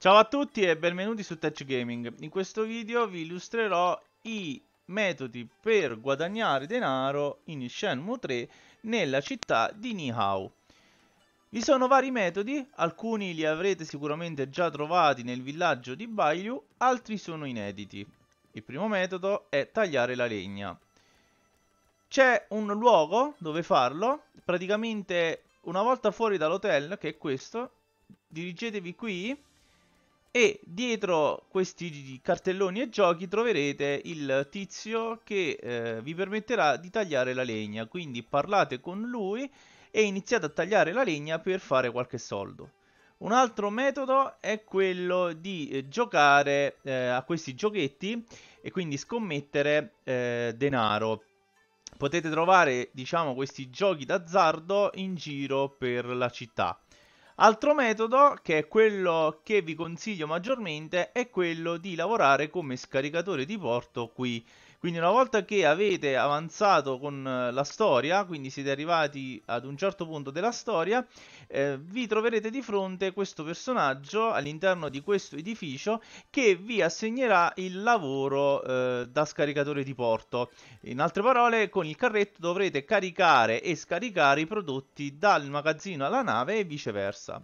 Ciao a tutti e benvenuti su Touch Gaming. In questo video vi illustrerò i metodi per guadagnare denaro in Shenmue 3 nella città di Nihao. Vi sono vari metodi, alcuni li avrete sicuramente già trovati nel villaggio di Baiyu, altri sono inediti. Il primo metodo è tagliare la legna. C'è un luogo dove farlo, praticamente una volta fuori dall'hotel, che è questo, dirigetevi qui e dietro questi cartelloni e giochi troverete il tizio che eh, vi permetterà di tagliare la legna, quindi parlate con lui e iniziate a tagliare la legna per fare qualche soldo. Un altro metodo è quello di eh, giocare eh, a questi giochetti e quindi scommettere eh, denaro. Potete trovare, diciamo, questi giochi d'azzardo in giro per la città. Altro metodo, che è quello che vi consiglio maggiormente, è quello di lavorare come scaricatore di porto qui quindi una volta che avete avanzato con eh, la storia, quindi siete arrivati ad un certo punto della storia, eh, vi troverete di fronte questo personaggio all'interno di questo edificio che vi assegnerà il lavoro eh, da scaricatore di porto. In altre parole, con il carretto dovrete caricare e scaricare i prodotti dal magazzino alla nave e viceversa.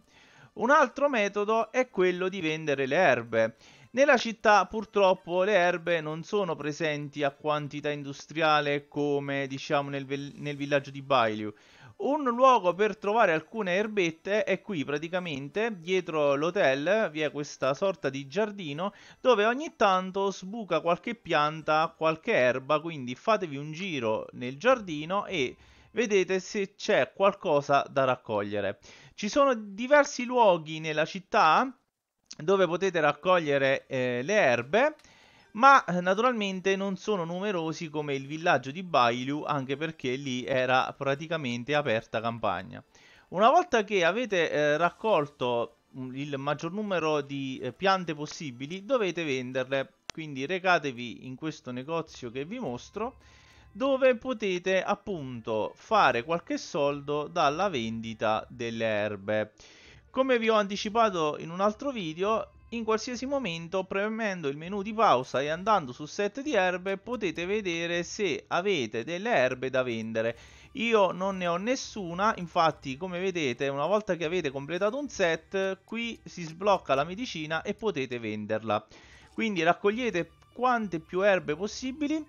Un altro metodo è quello di vendere le erbe. Nella città purtroppo le erbe non sono presenti a quantità industriale come diciamo nel, nel villaggio di Bailiu. Un luogo per trovare alcune erbette è qui praticamente, dietro l'hotel vi è questa sorta di giardino dove ogni tanto sbuca qualche pianta, qualche erba, quindi fatevi un giro nel giardino e vedete se c'è qualcosa da raccogliere. Ci sono diversi luoghi nella città dove potete raccogliere eh, le erbe ma eh, naturalmente non sono numerosi come il villaggio di Bailu, anche perché lì era praticamente aperta campagna. Una volta che avete eh, raccolto mm, il maggior numero di eh, piante possibili, dovete venderle. Quindi recatevi in questo negozio che vi mostro, dove potete appunto fare qualche soldo dalla vendita delle erbe. Come vi ho anticipato in un altro video, in qualsiasi momento premendo il menu di pausa e andando su set di erbe potete vedere se avete delle erbe da vendere io non ne ho nessuna infatti come vedete una volta che avete completato un set qui si sblocca la medicina e potete venderla quindi raccogliete quante più erbe possibili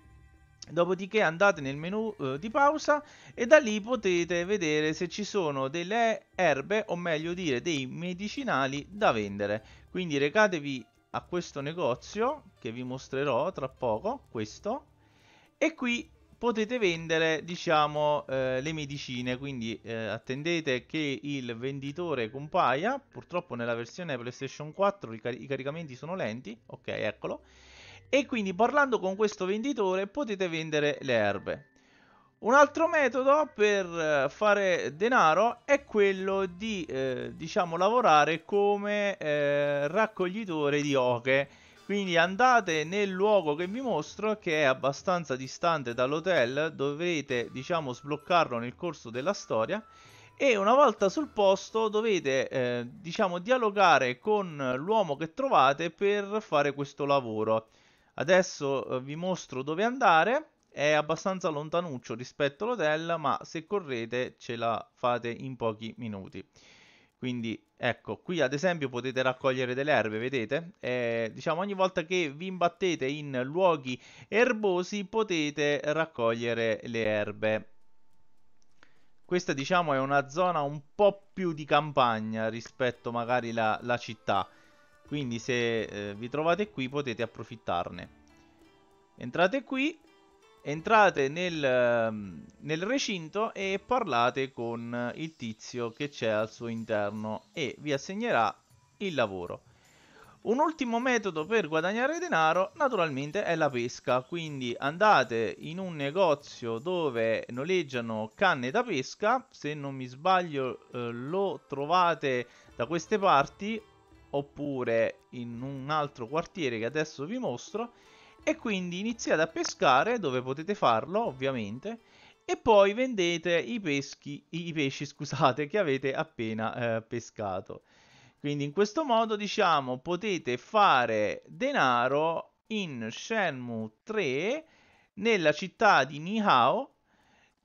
Dopodiché andate nel menu eh, di pausa e da lì potete vedere se ci sono delle erbe o meglio dire dei medicinali da vendere. Quindi recatevi a questo negozio che vi mostrerò tra poco, questo, e qui potete vendere diciamo eh, le medicine, quindi eh, attendete che il venditore compaia, purtroppo nella versione PlayStation 4 car i caricamenti sono lenti, ok eccolo, e quindi parlando con questo venditore potete vendere le erbe. Un altro metodo per eh, fare denaro è quello di eh, diciamo lavorare come eh, raccoglitore di oche. Quindi andate nel luogo che vi mostro che è abbastanza distante dall'hotel, dovrete diciamo sbloccarlo nel corso della storia e una volta sul posto dovete eh, diciamo dialogare con l'uomo che trovate per fare questo lavoro. Adesso eh, vi mostro dove andare, è abbastanza lontanuccio rispetto all'hotel, ma se correte ce la fate in pochi minuti. Quindi ecco, qui ad esempio potete raccogliere delle erbe, vedete? Eh, diciamo ogni volta che vi imbattete in luoghi erbosi potete raccogliere le erbe. Questa diciamo è una zona un po' più di campagna rispetto magari alla città. Quindi se eh, vi trovate qui potete approfittarne. Entrate qui, entrate nel, ehm, nel recinto e parlate con il tizio che c'è al suo interno e vi assegnerà il lavoro. Un ultimo metodo per guadagnare denaro naturalmente è la pesca, quindi andate in un negozio dove noleggiano canne da pesca, se non mi sbaglio eh, lo trovate da queste parti oppure in un altro quartiere che adesso vi mostro e quindi iniziate a pescare dove potete farlo ovviamente e poi vendete i, peschi, i pesci scusate, che avete appena eh, pescato. Quindi in questo modo diciamo potete fare denaro in Shenmue 3 nella città di Nihao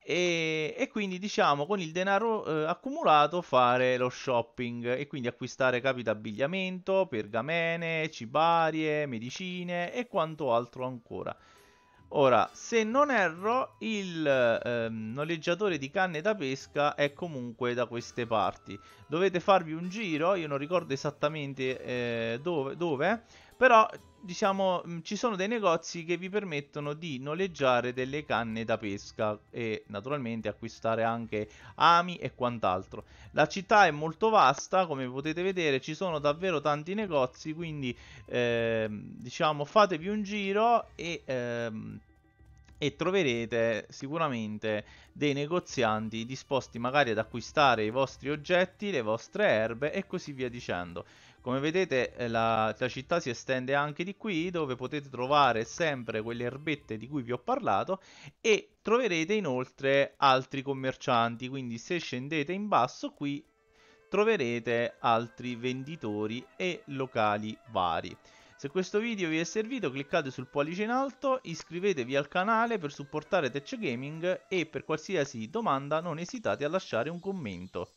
e, e, quindi diciamo con il denaro eh, accumulato fare lo shopping e quindi acquistare capi d'abbigliamento, pergamene, cibarie, medicine e quanto altro ancora. Ora, se non erro, il eh, noleggiatore di canne da pesca è comunque da queste parti. Dovete farvi un giro, io non ricordo esattamente eh, dove, dove però diciamo mm, ci sono dei negozi che vi permettono di noleggiare delle canne da pesca e naturalmente acquistare anche ami e quant'altro la città è molto vasta come potete vedere ci sono davvero tanti negozi quindi eh, diciamo fatevi un giro e, eh, e troverete sicuramente dei negozianti disposti magari ad acquistare i vostri oggetti, le vostre erbe e così via dicendo. Come vedete eh, la, la, città si estende anche di qui dove potete trovare sempre quelle erbette di cui vi ho parlato e troverete inoltre altri commercianti, quindi se scendete in basso qui troverete altri venditori e locali vari. Se questo video vi è servito cliccate sul pollice in alto, iscrivetevi al canale per supportare Tech Gaming e per qualsiasi domanda non esitate a lasciare un commento.